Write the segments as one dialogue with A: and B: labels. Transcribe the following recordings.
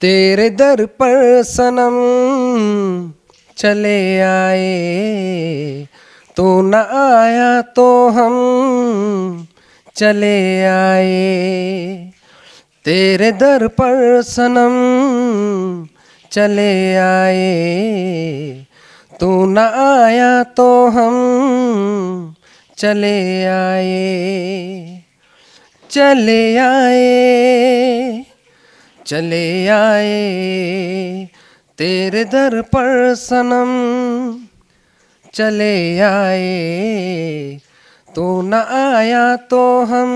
A: तेरे दर पर सनम चले आए तू तो न आया तो हम चले आए तेरे दर पर सनम चले आए तू तो न आया तो हम चले आए चले आए चले आए तेरे दर पर सनम चले आए तू न आया तो हम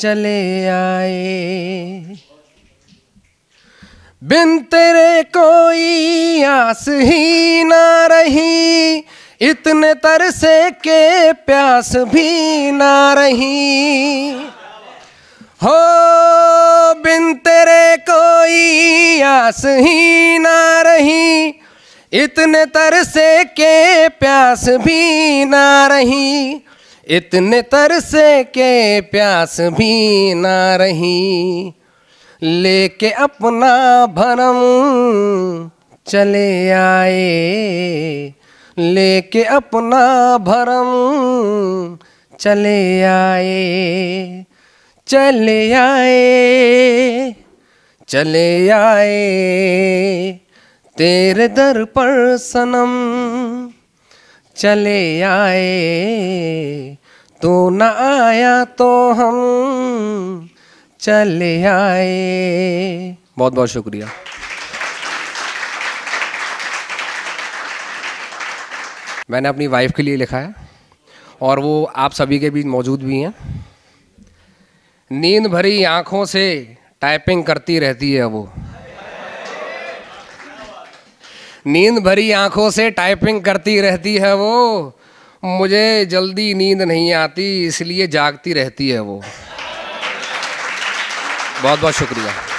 A: चले आए बिन तेरे कोई आस ही ना रही इतने तरसे के प्यास भी ना रही हो बिन तेरे कोई आस ही ना रही इतने तरसे के प्यास भी ना रही इतने तरसे के प्यास भी ना रही लेके अपना भरम चले आए लेके अपना भरम चले आए चले आए चले आए तेरे दर पर सनम चले आए तू न आया तो हम चले आए
B: बहुत बहुत शुक्रिया मैंने अपनी वाइफ के लिए लिखा है और वो आप सभी के बीच मौजूद भी हैं नींद भरी आंखों से टाइपिंग करती रहती है वो नींद भरी आंखों से टाइपिंग करती रहती है वो मुझे जल्दी नींद नहीं आती इसलिए जागती रहती है वो बहुत बहुत शुक्रिया